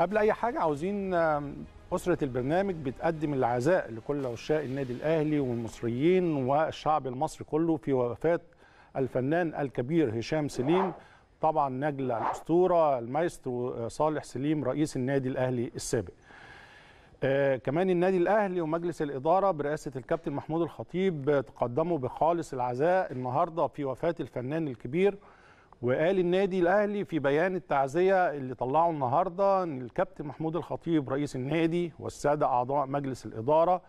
قبل اي حاجه عاوزين أسرة البرنامج بتقدم العزاء لكل عشاق النادي الأهلي والمصريين والشعب المصري كله في وفاة الفنان الكبير هشام سليم طبعا نجل الأسطورة المايسترو آه، صالح سليم رئيس النادي الأهلي السابق آه كمان النادي الأهلي ومجلس الإدارة برئاسة الكابتن محمود الخطيب تقدموا بخالص العزاء النهاردة في وفاة الفنان الكبير وقال النادي الاهلي في بيان التعزيه اللي طلعه النهارده ان الكابتن محمود الخطيب رئيس النادي والساده اعضاء مجلس الاداره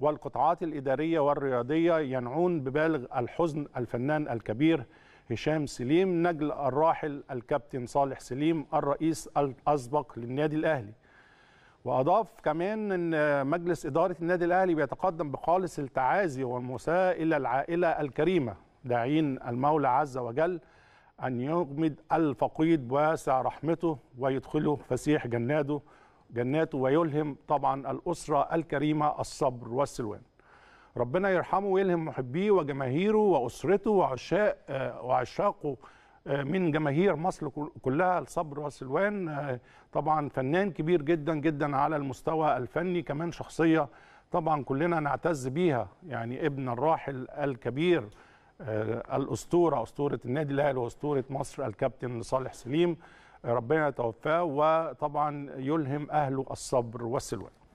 والقطاعات الاداريه والرياضيه ينعون ببالغ الحزن الفنان الكبير هشام سليم نجل الراحل الكابتن صالح سليم الرئيس الاسبق للنادي الاهلي. واضاف كمان ان مجلس اداره النادي الاهلي بيتقدم بخالص التعازي والمساء الى العائله الكريمه داعين المولى عز وجل أن يغمد الفقيد واسع رحمته ويدخله فسيح جناته جناته ويلهم طبعا الأسرة الكريمة الصبر والسلوان ربنا يرحمه ويلهم محبيه وجماهيره وأسرته وعشاق آه، وعشاقه آه، من جماهير مصر كلها الصبر والسلوان آه، طبعا فنان كبير جدا جدا على المستوى الفني كمان شخصية طبعا كلنا نعتز بيها يعني ابن الراحل الكبير آه، الاسطوره اسطوره النادي الاهلي واسطوره مصر الكابتن صالح سليم ربنا يتوفاه وطبعا يلهم اهله الصبر والسلوان